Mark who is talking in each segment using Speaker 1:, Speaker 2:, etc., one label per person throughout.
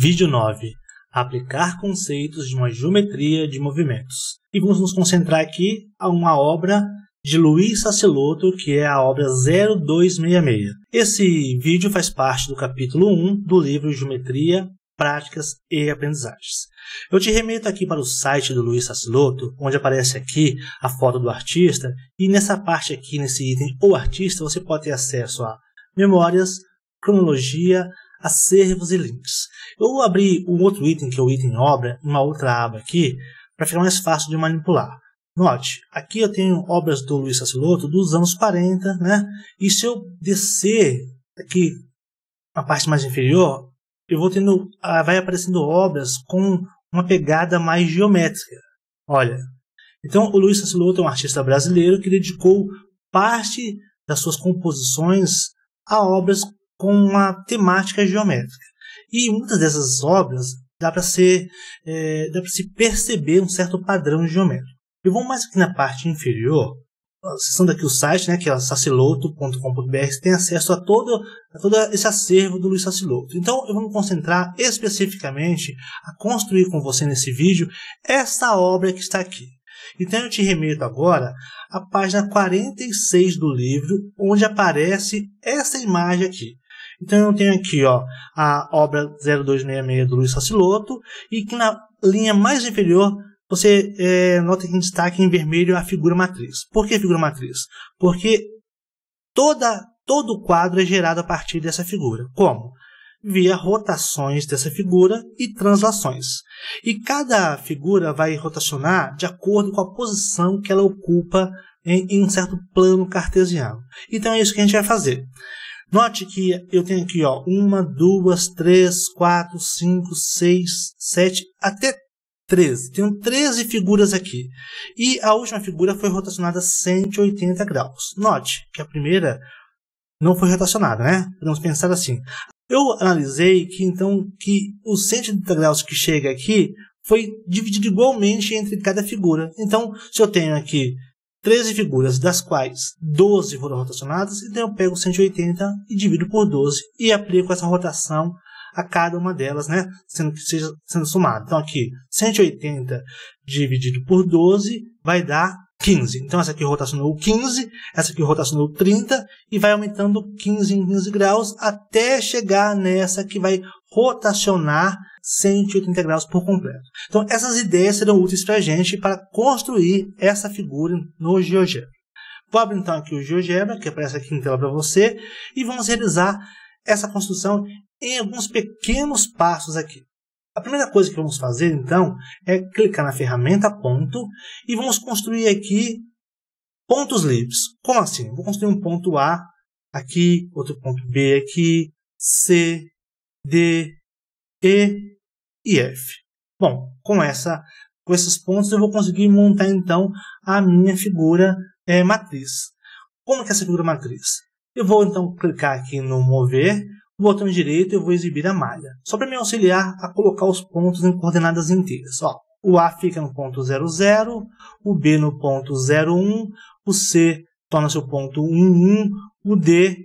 Speaker 1: Vídeo 9. Aplicar conceitos de uma geometria de movimentos. E vamos nos concentrar aqui a uma obra de Luiz Saciloto, que é a obra 0266. Esse vídeo faz parte do capítulo 1 do livro Geometria, Práticas e Aprendizagens. Eu te remeto aqui para o site do Luiz Saciloto, onde aparece aqui a foto do artista, e nessa parte aqui, nesse item O Artista, você pode ter acesso a memórias, cronologia, acervos e links. Eu vou abrir um outro item, que é o item obra, uma outra aba aqui, para ficar mais fácil de manipular. Note, aqui eu tenho obras do Luiz Saciloto dos anos 40, né? E se eu descer aqui na parte mais inferior, eu vou tendo, ah, vai aparecendo obras com uma pegada mais geométrica. Olha, então o Luiz Saciloto é um artista brasileiro que dedicou parte das suas composições a obras com uma temática geométrica. E muitas dessas obras dá para se, é, dá se perceber um certo padrão geométrico. Eu vou mais aqui na parte inferior, acessando aqui o site, né, que é saciloto.com.br, tem acesso a todo, a todo esse acervo do Luiz Saciloto. Então eu vou me concentrar especificamente a construir com você nesse vídeo essa obra que está aqui. Então eu te remeto agora à página 46 do livro, onde aparece essa imagem aqui. Então eu tenho aqui ó, a obra 0266 do Luiz Saciloto e que na linha mais inferior você é, nota que destaque em vermelho a figura matriz. Por que figura matriz? Porque toda, todo o quadro é gerado a partir dessa figura. Como? Via rotações dessa figura e translações. E cada figura vai rotacionar de acordo com a posição que ela ocupa em, em um certo plano cartesiano. Então é isso que a gente vai fazer. Note que eu tenho aqui, ó, uma, duas, três, quatro, cinco, seis, sete, até 13. Tenho 13 figuras aqui. E a última figura foi rotacionada 180 graus. Note que a primeira não foi rotacionada, né? Podemos pensar assim. Eu analisei que então que os 180 graus que chega aqui foi dividido igualmente entre cada figura. Então, se eu tenho aqui 13 figuras, das quais 12 foram rotacionadas, então eu pego 180 e divido por 12 e aplico essa rotação a cada uma delas, né? Sendo que seja sendo somado. Então aqui, 180 dividido por 12 vai dar 15. Então essa aqui é rotacionou 15, essa aqui é rotacionou 30 e vai aumentando 15 em 15 graus até chegar nessa que vai rotacionar 180 graus por completo. Então essas ideias serão úteis para a gente para construir essa figura no GeoGebra. Vou abrir então aqui o GeoGebra, que aparece aqui em tela para você, e vamos realizar essa construção em alguns pequenos passos aqui. A primeira coisa que vamos fazer então é clicar na ferramenta ponto e vamos construir aqui pontos livres. Como assim? Vou construir um ponto A aqui, outro ponto B aqui, C, D, E e F. Bom, com essa com esses pontos eu vou conseguir montar então a minha figura é, matriz. Como que é essa figura matriz? Eu vou então clicar aqui no mover no botão direito eu vou exibir a malha, só para me auxiliar a colocar os pontos em coordenadas inteiras. Ó, o A fica no ponto 00, o B no ponto 01, o C torna-se o ponto 11, o D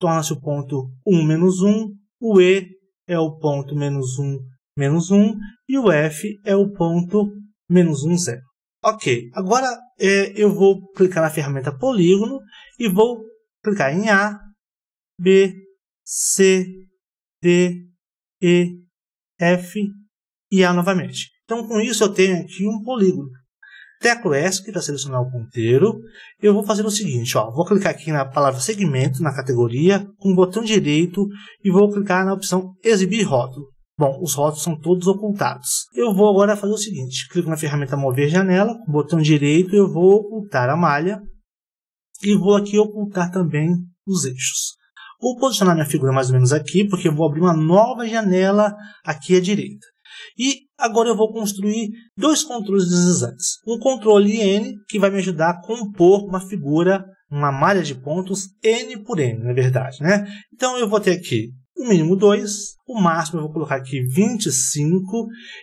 Speaker 1: torna-se o ponto 1 menos 1, o E é o ponto menos 1 menos 1 e o F é o ponto menos 1 zero. Ok, agora é, eu vou clicar na ferramenta polígono e vou clicar em A, B, C, D, E, F e A novamente. Então, com isso, eu tenho aqui um polígono. Teclo S, que para selecionar o ponteiro, eu vou fazer o seguinte, ó, vou clicar aqui na palavra segmento, na categoria, com o botão direito e vou clicar na opção exibir rótulo. Bom, os rótulos são todos ocultados. Eu vou agora fazer o seguinte, clico na ferramenta mover janela, com o botão direito eu vou ocultar a malha e vou aqui ocultar também os eixos. Vou posicionar minha figura mais ou menos aqui, porque eu vou abrir uma nova janela aqui à direita. E agora eu vou construir dois controles deslizantes. Um controle N, que vai me ajudar a compor uma figura, uma malha de pontos N por N, na verdade. Né? Então eu vou ter aqui o mínimo 2, o máximo eu vou colocar aqui 25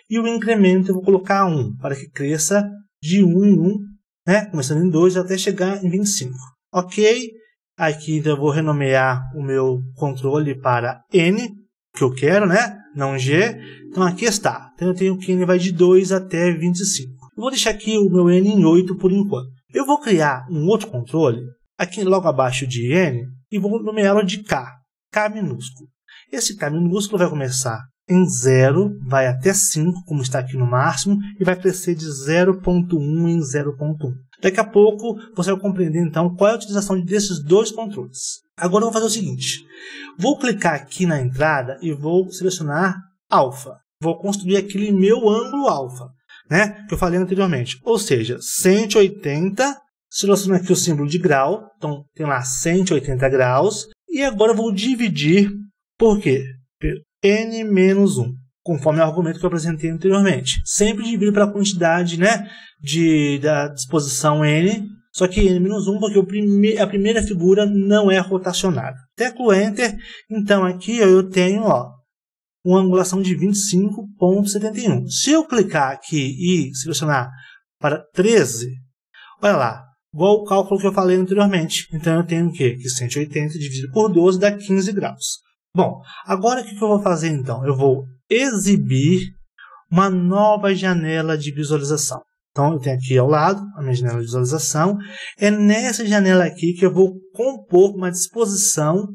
Speaker 1: e o incremento eu vou colocar 1, para que cresça de 1 em 1, né? começando em 2 até chegar em 25. Ok? Aqui então, eu vou renomear o meu controle para N, que eu quero, né? Não G. Então aqui está. Então eu tenho que N vai de 2 até 25. Eu vou deixar aqui o meu N em 8 por enquanto. Eu vou criar um outro controle, aqui logo abaixo de N, e vou nomeá-lo de K, K minúsculo. Esse K minúsculo vai começar em 0, vai até 5, como está aqui no máximo, e vai crescer de 0.1 em 0.1. Daqui a pouco você vai compreender então qual é a utilização desses dois controles. Agora eu vou fazer o seguinte: vou clicar aqui na entrada e vou selecionar alfa. Vou construir aquele meu ângulo alfa, né? Que eu falei anteriormente. Ou seja, 180, seleciono aqui o símbolo de grau, então tem lá 180 graus. E agora eu vou dividir por quê? Por n menos 1 conforme o argumento que eu apresentei anteriormente. Sempre divido pela quantidade né, de, da disposição n, só que n-1 porque o prime a primeira figura não é rotacionada. Teclo Enter, então aqui eu tenho ó, uma angulação de 25.71. Se eu clicar aqui e selecionar para 13, olha lá, igual o cálculo que eu falei anteriormente. Então eu tenho o quê? Que 180 dividido por 12 dá 15 graus. Bom, agora o que eu vou fazer então? Eu vou exibir uma nova janela de visualização. Então, eu tenho aqui ao lado a minha janela de visualização. É nessa janela aqui que eu vou compor uma disposição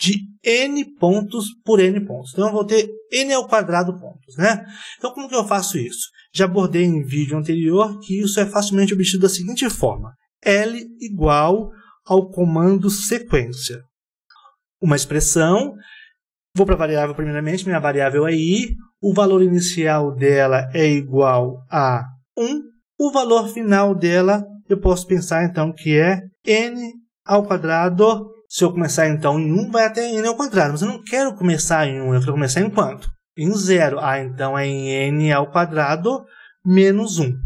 Speaker 1: de n pontos por n pontos. Então, eu vou ter n ao quadrado pontos, né? Então, como que eu faço isso? Já abordei em vídeo anterior que isso é facilmente obtido da seguinte forma. L igual ao comando sequência. Uma expressão Vou para a variável primeiramente, minha variável é i, o valor inicial dela é igual a 1, o valor final dela eu posso pensar então que é n ao quadrado. Se eu começar então em 1, vai até n ao quadrado, mas eu não quero começar em 1, eu quero começar em quanto? Em 0. Ah, então é em n ao quadrado menos 1.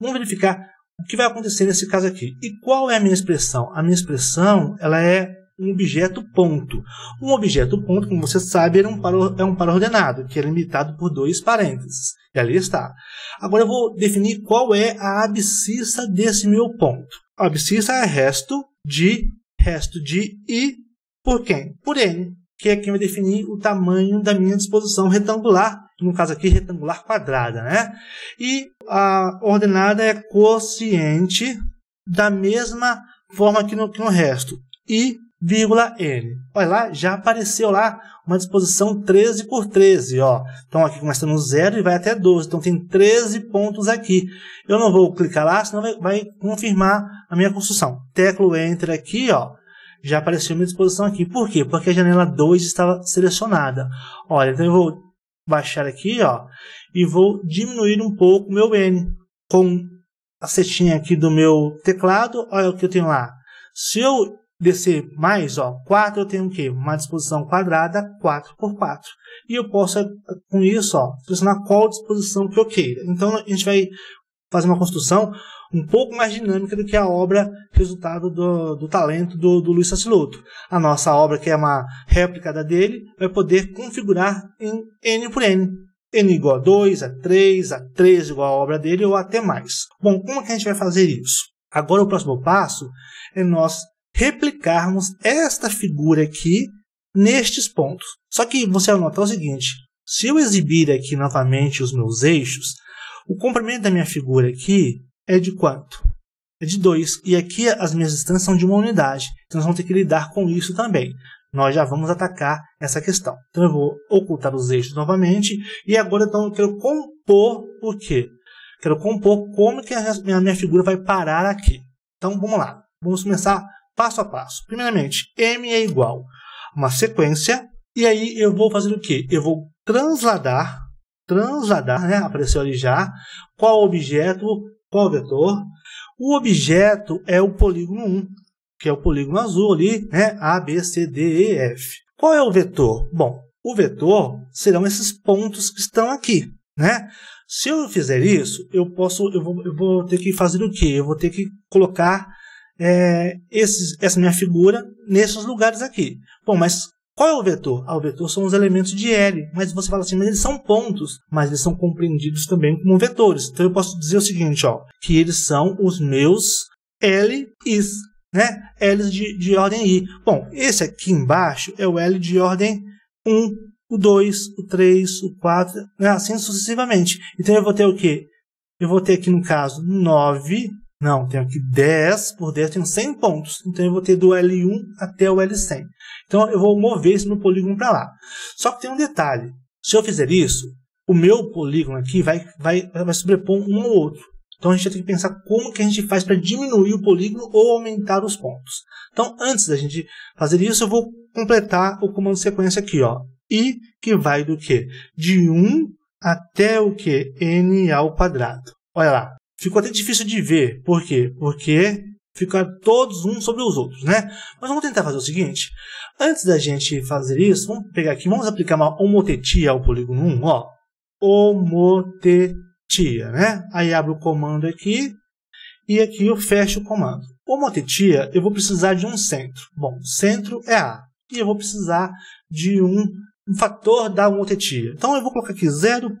Speaker 1: Vamos verificar o que vai acontecer nesse caso aqui. E qual é a minha expressão? A minha expressão ela é um objeto ponto. Um objeto ponto, como você sabe, é um par, é um par ordenado, que é limitado por dois parênteses. E ali está. Agora eu vou definir qual é a abscissa desse meu ponto. A abscissa é resto de resto de i por quem? Por n, que é quem vai definir o tamanho da minha disposição retangular, no caso aqui retangular quadrada, né? E a ordenada é quociente da mesma forma que no, que no resto. i vírgula N. Olha lá, já apareceu lá uma disposição 13 por 13. Ó. Então, aqui começa no zero e vai até 12. Então, tem 13 pontos aqui. Eu não vou clicar lá, senão vai, vai confirmar a minha construção. Teclo Enter aqui, ó, já apareceu minha disposição aqui. Por quê? Porque a janela 2 estava selecionada. Olha, então eu vou baixar aqui ó, e vou diminuir um pouco o meu N. Com a setinha aqui do meu teclado, olha o que eu tenho lá. Se eu descer mais, ó, 4 eu tenho o quê? Uma disposição quadrada, 4 por 4. E eu posso, é, com isso, ó, selecionar qual disposição que eu queira. Então, a gente vai fazer uma construção um pouco mais dinâmica do que a obra resultado do, do talento do, do Luiz Sassiloto. A nossa obra, que é uma réplica da dele, vai poder configurar em N por N. N igual a 2, a 3, a 3 igual a obra dele ou até mais. Bom, como é que a gente vai fazer isso? Agora o próximo passo é nós replicarmos esta figura aqui nestes pontos. Só que você vai notar o seguinte: se eu exibir aqui novamente os meus eixos, o comprimento da minha figura aqui é de quanto? É de 2. E aqui as minhas distâncias são de uma unidade. Então nós vamos ter que lidar com isso também. Nós já vamos atacar essa questão. Então eu vou ocultar os eixos novamente. E agora então eu quero compor o quê? Quero compor como que a minha figura vai parar aqui. Então vamos lá. Vamos começar passo a passo. Primeiramente, M é igual a uma sequência, e aí eu vou fazer o quê? Eu vou transladar, transladar, né? apareceu ali já, qual objeto, qual vetor. O objeto é o polígono 1, que é o polígono azul ali, né? A, B, C, D, E, F. Qual é o vetor? Bom, o vetor serão esses pontos que estão aqui, né? Se eu fizer isso, eu posso, eu vou, eu vou ter que fazer o quê? Eu vou ter que colocar é, esses, essa minha figura nesses lugares aqui. Bom, mas qual é o vetor? Ah, o vetor são os elementos de L, mas você fala assim, mas eles são pontos, mas eles são compreendidos também como vetores. Então eu posso dizer o seguinte, ó, que eles são os meus L's, né? L's de, de ordem I. Bom, esse aqui embaixo é o L de ordem 1, o 2, o 3, o 4, né? assim sucessivamente. Então eu vou ter o quê? Eu vou ter aqui no caso 9 não, tenho aqui 10 por 10, tenho 100 pontos. Então eu vou ter do L1 até o L100. Então eu vou mover esse meu polígono para lá. Só que tem um detalhe. Se eu fizer isso, o meu polígono aqui vai, vai, vai sobrepor um ao outro. Então a gente tem que pensar como que a gente faz para diminuir o polígono ou aumentar os pontos. Então antes da gente fazer isso, eu vou completar o comando sequência aqui, ó. I que vai do que? De 1 até o que? N ao quadrado. Olha lá, ficou até difícil de ver. Por quê? Porque ficaram todos uns sobre os outros, né? Mas vamos tentar fazer o seguinte. Antes da gente fazer isso, vamos pegar aqui, vamos aplicar uma homotetia ao polígono 1, ó. Homotetia, né? Aí abre o comando aqui e aqui eu fecho o comando. Homotetia, eu vou precisar de um centro. Bom, centro é A. E eu vou precisar de um, um fator da homotetia. Então eu vou colocar aqui 0.5.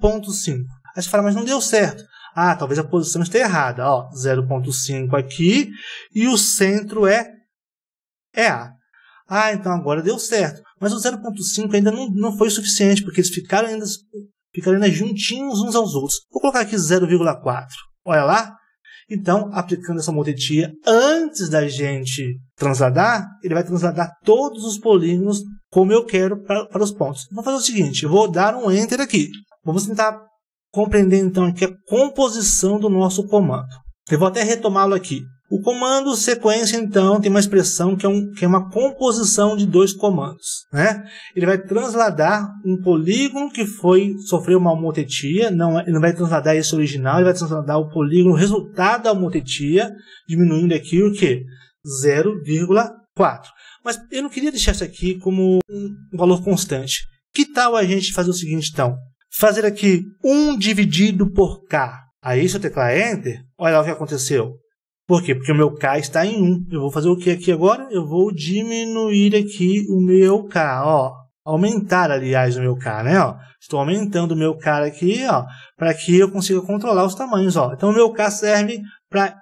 Speaker 1: Aí você fala, mas não deu certo. Ah, talvez a posição esteja errada. Ó, 0.5 aqui e o centro é, é A. Ah, então agora deu certo. Mas o 0.5 ainda não, não foi suficiente, porque eles ficaram ainda, ficaram ainda juntinhos uns aos outros. Vou colocar aqui 0,4. Olha lá. Então, aplicando essa multetia antes da gente transladar, ele vai transladar todos os polígonos como eu quero para, para os pontos. Vou fazer o seguinte, vou dar um Enter aqui. Vamos tentar compreender então aqui a é composição do nosso comando. Eu vou até retomá-lo aqui. O comando sequência, então, tem uma expressão que é, um, que é uma composição de dois comandos. Né? Ele vai transladar um polígono que foi sofreu uma homotetia, não, é, ele não vai transladar esse original, ele vai transladar o polígono resultado da homotetia, diminuindo aqui o que? 0,4. Mas eu não queria deixar isso aqui como um valor constante. Que tal a gente fazer o seguinte, então? fazer aqui 1 dividido por k. Aí, se eu teclar Enter, olha lá o que aconteceu. Por quê? Porque o meu k está em 1. Eu vou fazer o que aqui agora? Eu vou diminuir aqui o meu k, ó. Aumentar, aliás, o meu k, né? Ó. Estou aumentando o meu k aqui, ó, para que eu consiga controlar os tamanhos, ó. Então, o meu k serve para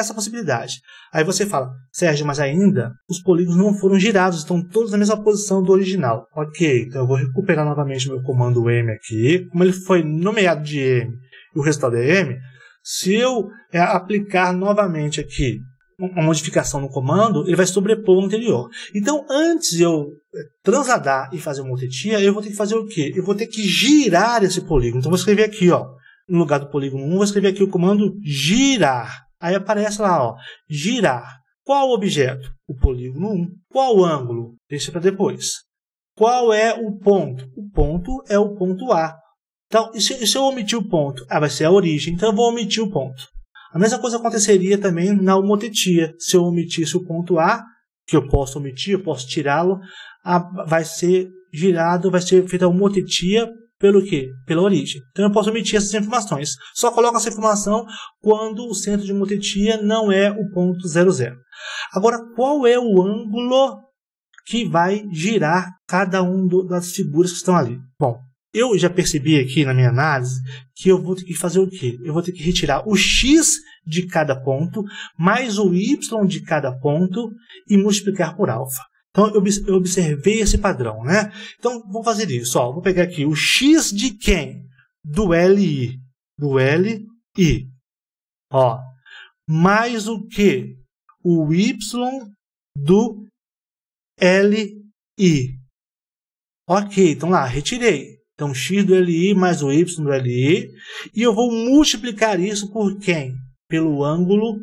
Speaker 1: essa possibilidade. Aí você fala, Sérgio, mas ainda os polígonos não foram girados, estão todos na mesma posição do original. Ok, então eu vou recuperar novamente meu comando M aqui. Como ele foi nomeado de M e o resultado é M, se eu é, aplicar novamente aqui uma modificação no comando, ele vai sobrepor o anterior. Então, antes de eu é, transladar e fazer uma motetia, eu vou ter que fazer o quê? Eu vou ter que girar esse polígono. Então, vou escrever aqui, ó, no lugar do polígono 1, vou escrever aqui o comando girar. Aí aparece lá, ó, girar. Qual objeto? O polígono 1. Qual ângulo? Deixa para depois. Qual é o ponto? O ponto é o ponto A. Então, e se, e se eu omitir o ponto? Ah, vai ser a origem, então eu vou omitir o ponto. A mesma coisa aconteceria também na homotetia. Se eu omitisse o ponto A, que eu posso omitir, eu posso tirá-lo, vai ser girado, vai ser feita a homotetia pelo quê? Pela origem. Então eu posso omitir essas informações. Só coloco essa informação quando o centro de mutetia não é o ponto 00. Agora, qual é o ângulo que vai girar cada uma das figuras que estão ali? Bom, eu já percebi aqui na minha análise que eu vou ter que fazer o quê? Eu vou ter que retirar o x de cada ponto mais o y de cada ponto e multiplicar por alfa. Então eu observei esse padrão, né? Então vou fazer isso, ó. Vou pegar aqui o x de quem? Do LI, do LI, ó. Mais o que? O y do LI. Ok, então lá, retirei. Então, x do LI mais o y do LI. E eu vou multiplicar isso por quem? Pelo ângulo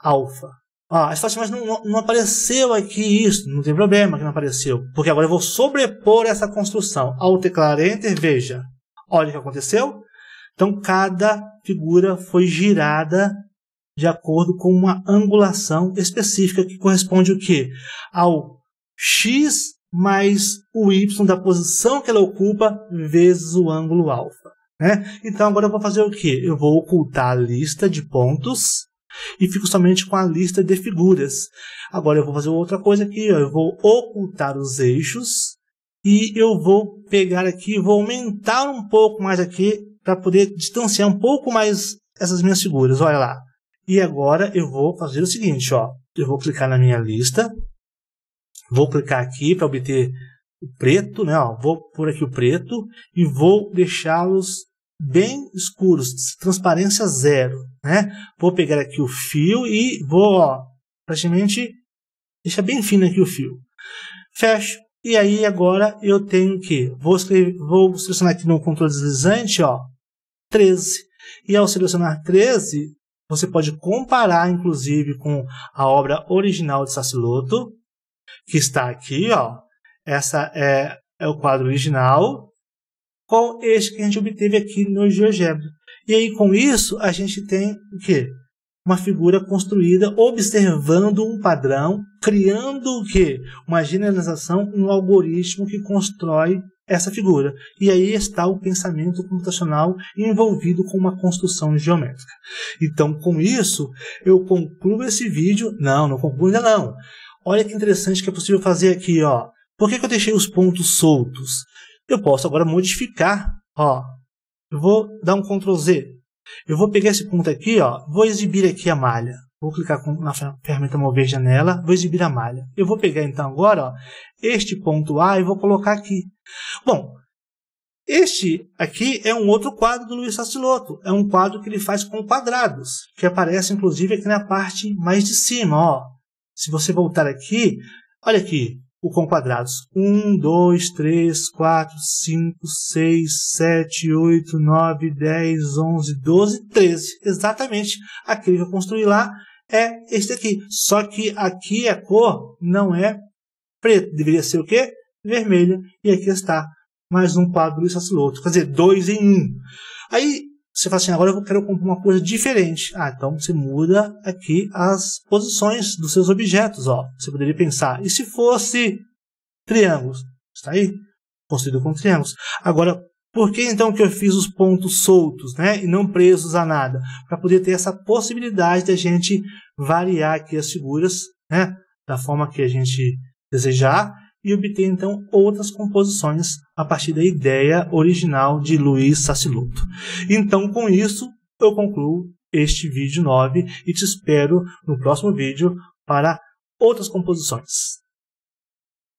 Speaker 1: alfa. Ah, você fala assim, mas não, não apareceu aqui isso, não tem problema que não apareceu. Porque agora eu vou sobrepor essa construção. Ao teclar Enter, veja. Olha o que aconteceu. Então cada figura foi girada de acordo com uma angulação específica que corresponde o quê? Ao x mais o y da posição que ela ocupa vezes o ângulo alfa. Né? Então agora eu vou fazer o quê? Eu vou ocultar a lista de pontos e fico somente com a lista de figuras. Agora eu vou fazer outra coisa aqui, ó, eu vou ocultar os eixos e eu vou pegar aqui, vou aumentar um pouco mais aqui para poder distanciar um pouco mais essas minhas figuras, olha lá. E agora eu vou fazer o seguinte, ó, eu vou clicar na minha lista, vou clicar aqui para obter o preto, né, ó, vou por aqui o preto e vou deixá-los bem escuros, transparência zero, né? Vou pegar aqui o fio e vou, ó, praticamente deixar bem fino aqui o fio. Fecho. E aí agora eu tenho que, vou, escrever, vou selecionar aqui no controle deslizante, ó, 13. E ao selecionar 13, você pode comparar, inclusive, com a obra original de Sassiloto, que está aqui, ó. Essa é, é o quadro original, qual este que a gente obteve aqui no GeoGebra. E aí, com isso, a gente tem o quê? Uma figura construída observando um padrão, criando o quê? Uma generalização, um algoritmo que constrói essa figura. E aí está o pensamento computacional envolvido com uma construção geométrica. Então, com isso, eu concluo esse vídeo. Não, não concluo ainda não. Olha que interessante que é possível fazer aqui, ó. Por que, que eu deixei os pontos soltos? Eu posso agora modificar, ó. Eu vou dar um Ctrl Z. Eu vou pegar esse ponto aqui, ó. Vou exibir aqui a malha. Vou clicar na ferramenta mover janela, vou exibir a malha. Eu vou pegar então agora, ó, este ponto A e vou colocar aqui. Bom, este aqui é um outro quadro do Luiz Sassiloto. É um quadro que ele faz com quadrados, que aparece inclusive aqui na parte mais de cima. Ó. Se você voltar aqui, olha aqui o com quadrados. 1, 2, 3, 4, 5, 6, 7, 8, 9, 10, 11, 12, 13. Exatamente aquele que eu construí lá é este aqui. Só que aqui a cor não é preto. deveria ser o quê? Vermelho. E aqui está mais um quadro do Sassiloto, quer dizer, dois em um. Aí você fala assim, agora eu quero comprar uma coisa diferente. Ah, então você muda aqui as posições dos seus objetos. Ó. Você poderia pensar, e se fosse triângulos? Está aí? Construído com triângulos. Agora, por que então que eu fiz os pontos soltos, né? E não presos a nada? Para poder ter essa possibilidade de a gente variar aqui as figuras, né? Da forma que a gente desejar e obter então outras composições a partir da ideia original de Luiz Sassiluto. Então, com isso, eu concluo este vídeo 9 e te espero no próximo vídeo para outras composições.